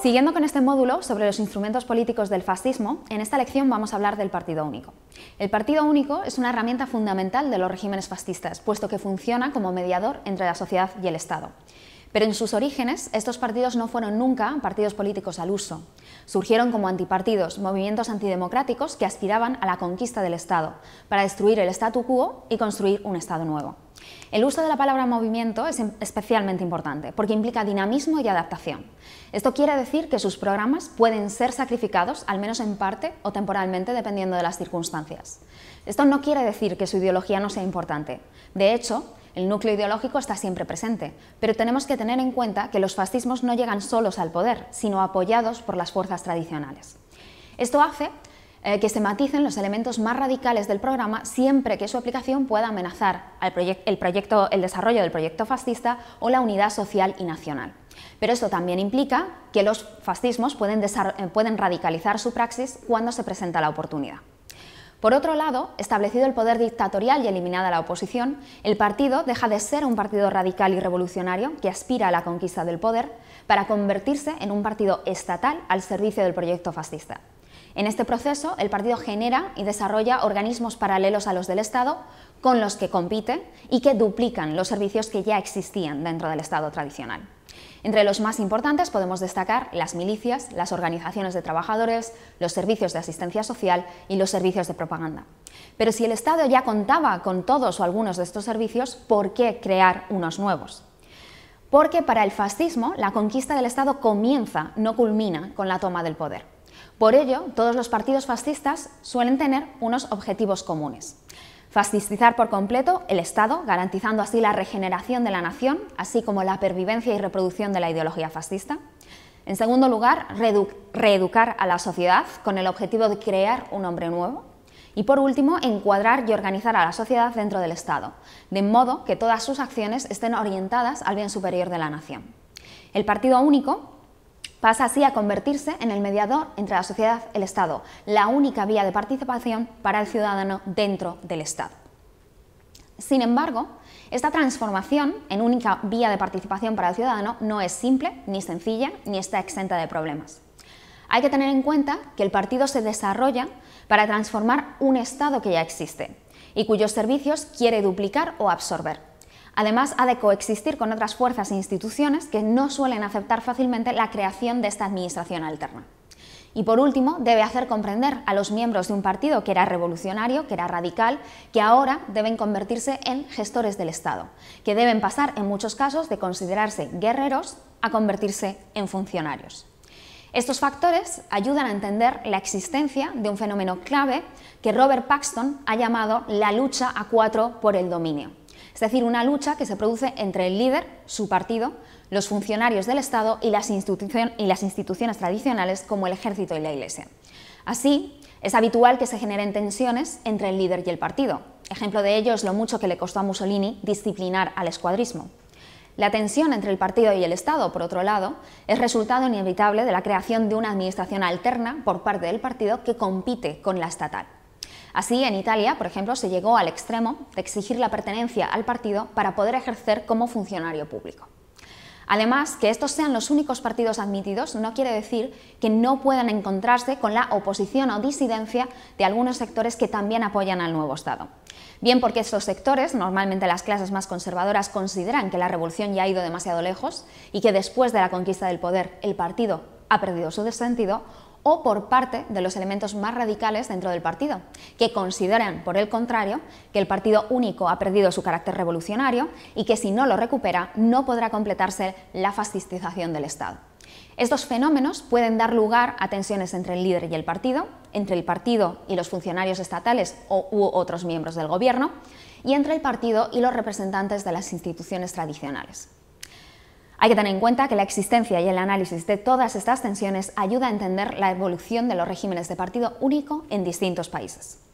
Siguiendo con este módulo sobre los instrumentos políticos del fascismo, en esta lección vamos a hablar del Partido Único. El Partido Único es una herramienta fundamental de los regímenes fascistas, puesto que funciona como mediador entre la sociedad y el Estado. Pero en sus orígenes, estos partidos no fueron nunca partidos políticos al uso. Surgieron como antipartidos, movimientos antidemocráticos que aspiraban a la conquista del Estado, para destruir el statu quo y construir un Estado nuevo. El uso de la palabra movimiento es especialmente importante porque implica dinamismo y adaptación. Esto quiere decir que sus programas pueden ser sacrificados, al menos en parte o temporalmente, dependiendo de las circunstancias. Esto no quiere decir que su ideología no sea importante. De hecho, el núcleo ideológico está siempre presente, pero tenemos que tener en cuenta que los fascismos no llegan solos al poder, sino apoyados por las fuerzas tradicionales. Esto hace eh, que se maticen los elementos más radicales del programa siempre que su aplicación pueda amenazar el, desarrollo del proyecto fascista o la unidad social y nacional. Pero esto también implica que los fascismos pueden eh, radicalizar su praxis cuando se presenta la oportunidad. Por otro lado, establecido el poder dictatorial y eliminada la oposición, el partido deja de ser un partido radical y revolucionario que aspira a la conquista del poder para convertirse en un partido estatal al servicio del proyecto fascista. En este proceso, el partido genera y desarrolla organismos paralelos a los del Estado con los que compite y que duplican los servicios que ya existían dentro del Estado tradicional. Entre los más importantes podemos destacar las milicias, las organizaciones de trabajadores, los servicios de asistencia social y los servicios de propaganda. Pero si el Estado ya contaba con todos o algunos de estos servicios, ¿por qué crear unos nuevos? Porque para el fascismo la conquista del Estado comienza, no culmina, con la toma del poder. Por ello, todos los partidos fascistas suelen tener unos objetivos comunes. Fascistizar por completo el Estado, garantizando así la regeneración de la nación, así como la pervivencia y reproducción de la ideología fascista. En segundo lugar, reeducar a la sociedad con el objetivo de crear un hombre nuevo. Y por último, encuadrar y organizar a la sociedad dentro del Estado, de modo que todas sus acciones estén orientadas al bien superior de la nación. El Partido Único Pasa así a convertirse en el mediador entre la sociedad y el Estado, la única vía de participación para el ciudadano dentro del Estado. Sin embargo, esta transformación en única vía de participación para el ciudadano no es simple, ni sencilla, ni está exenta de problemas. Hay que tener en cuenta que el partido se desarrolla para transformar un Estado que ya existe y cuyos servicios quiere duplicar o absorber. Además, ha de coexistir con otras fuerzas e instituciones que no suelen aceptar fácilmente la creación de esta administración alterna. Y por último, debe hacer comprender a los miembros de un partido que era revolucionario, que era radical, que ahora deben convertirse en gestores del Estado, que deben pasar en muchos casos de considerarse guerreros a convertirse en funcionarios. Estos factores ayudan a entender la existencia de un fenómeno clave que Robert Paxton ha llamado la lucha a cuatro por el dominio es decir, una lucha que se produce entre el líder, su partido, los funcionarios del Estado y las, y las instituciones tradicionales como el ejército y la Iglesia. Así, es habitual que se generen tensiones entre el líder y el partido. Ejemplo de ello es lo mucho que le costó a Mussolini disciplinar al escuadrismo. La tensión entre el partido y el Estado, por otro lado, es resultado inevitable de la creación de una administración alterna por parte del partido que compite con la estatal. Así, en Italia, por ejemplo, se llegó al extremo de exigir la pertenencia al partido para poder ejercer como funcionario público. Además, que estos sean los únicos partidos admitidos no quiere decir que no puedan encontrarse con la oposición o disidencia de algunos sectores que también apoyan al nuevo Estado. Bien porque estos sectores, normalmente las clases más conservadoras, consideran que la revolución ya ha ido demasiado lejos y que después de la conquista del poder el partido ha perdido su sentido, o por parte de los elementos más radicales dentro del partido, que consideran, por el contrario, que el partido único ha perdido su carácter revolucionario y que si no lo recupera no podrá completarse la fascistización del Estado. Estos fenómenos pueden dar lugar a tensiones entre el líder y el partido, entre el partido y los funcionarios estatales u otros miembros del gobierno, y entre el partido y los representantes de las instituciones tradicionales. Hay que tener en cuenta que la existencia y el análisis de todas estas tensiones ayuda a entender la evolución de los regímenes de partido único en distintos países.